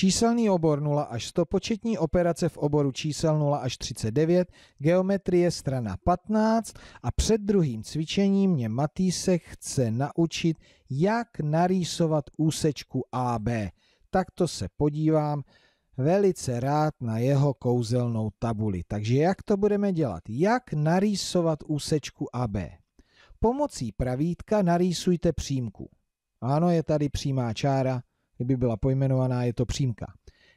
Číselný obor 0 až 100, početní operace v oboru čísel 0 až 39, geometrie strana 15 a před druhým cvičením mě Matýsek chce naučit, jak narýsovat úsečku AB. Takto se podívám velice rád na jeho kouzelnou tabuli. Takže jak to budeme dělat? Jak narýsovat úsečku AB? Pomocí pravítka narýsujte přímku. Ano, je tady přímá čára, kdyby byla pojmenovaná, je to přímka.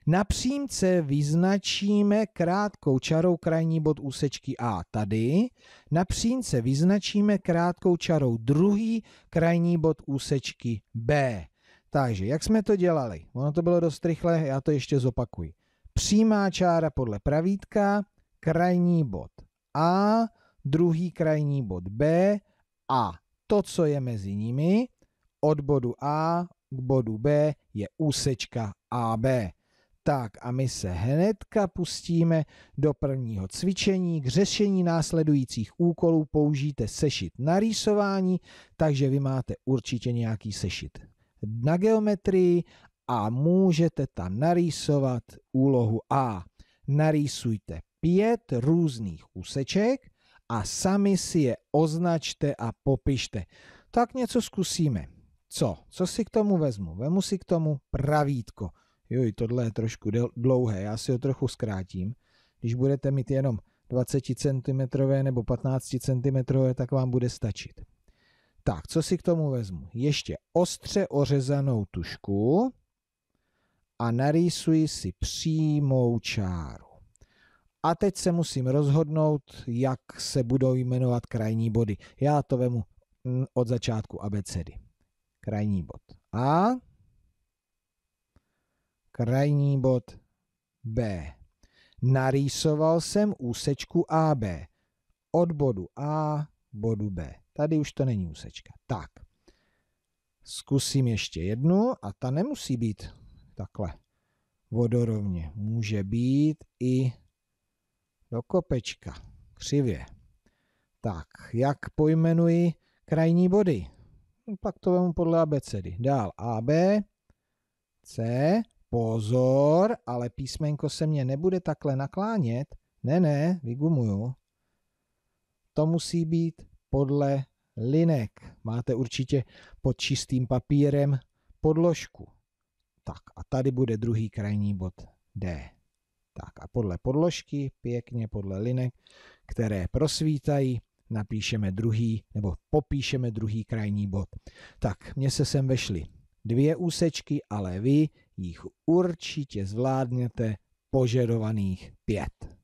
Na přímce vyznačíme krátkou čarou krajní bod úsečky A tady, na přímce vyznačíme krátkou čarou druhý krajní bod úsečky B. Takže, jak jsme to dělali? Ono to bylo dost rychle, já to ještě zopakuji. Přímá čára podle pravítka, krajní bod A, druhý krajní bod B a to, co je mezi nimi, od bodu A k bodu B je úsečka AB. Tak a my se hnedka pustíme do prvního cvičení. K řešení následujících úkolů použijte sešit na rýsování, takže vy máte určitě nějaký sešit na geometrii a můžete tam narýsovat úlohu A. Narýsujte pět různých úseček a sami si je označte a popište. Tak něco zkusíme co? Co si k tomu vezmu? Vemu si k tomu pravítko. Joj, tohle je trošku dlouhé, já si ho trochu zkrátím. Když budete mít jenom 20 cm nebo 15 cm, tak vám bude stačit. Tak, co si k tomu vezmu? Ještě ostře ořezanou tušku a narýsuji si přímou čáru. A teď se musím rozhodnout, jak se budou jmenovat krajní body. Já to vemu mm, od začátku abecedy krajní bod A, krajní bod B. Narýsoval jsem úsečku AB od bodu A k bodu B. Tady už to není úsečka. Tak, zkusím ještě jednu a ta nemusí být takhle vodorovně. Může být i do kopečka, křivě. Tak, jak pojmenuji krajní body? pak to vemu podle abecedy. Dál AB, C, pozor, ale písmenko se mě nebude takhle naklánět. Ne, ne, vygumuju. To musí být podle linek. Máte určitě pod čistým papírem podložku. Tak a tady bude druhý krajní bod D. Tak a podle podložky, pěkně podle linek, které prosvítají, napíšeme druhý nebo popíšeme druhý krajní bod. Tak, mně se sem vešly dvě úsečky, ale vy jich určitě zvládnete požadovaných pět.